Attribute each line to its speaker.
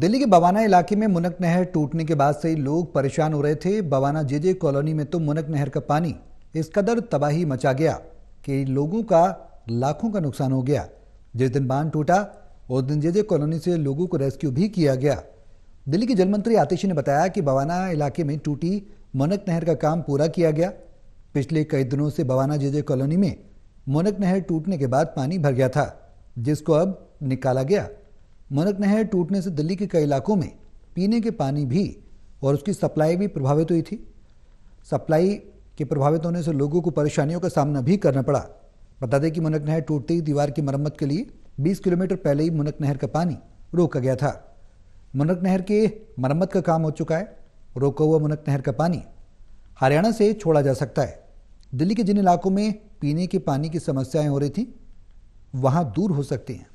Speaker 1: दिल्ली के बवाना इलाके में मुनक नहर टूटने के बाद से लोग परेशान हो रहे थे बवाना जेजे कॉलोनी में तो मुनक नहर का पानी इस कदर तबाही मचा गया कि लोगों का लाखों का नुकसान हो गया जिस दिन बांध टूटा उस दिन जेजे कॉलोनी से लोगों को रेस्क्यू भी किया गया दिल्ली के जल मंत्री आतिशी ने बताया कि बवाना इलाके में टूटी मुनक नहर का काम पूरा किया गया पिछले कई दिनों से बवाना जेजे कॉलोनी में मुनक नहर टूटने के बाद पानी भर गया था जिसको अब निकाला गया मनक नहर टूटने से दिल्ली के कई इलाकों में पीने के पानी भी और उसकी सप्लाई भी प्रभावित हुई थी सप्लाई के प्रभावित होने से लोगों को परेशानियों का सामना भी करना पड़ा बता दें कि मुनक नहर टूटते ही दीवार की मरम्मत के लिए 20 किलोमीटर पहले ही मुनक नहर का पानी रोका गया था मुनक नहर के मरम्मत का काम हो चुका है रोका हुआ मुनक नहर का पानी हरियाणा से छोड़ा जा सकता है दिल्ली के जिन इलाकों में पीने के पानी की समस्याएं हो रही थी वहाँ दूर हो सकती हैं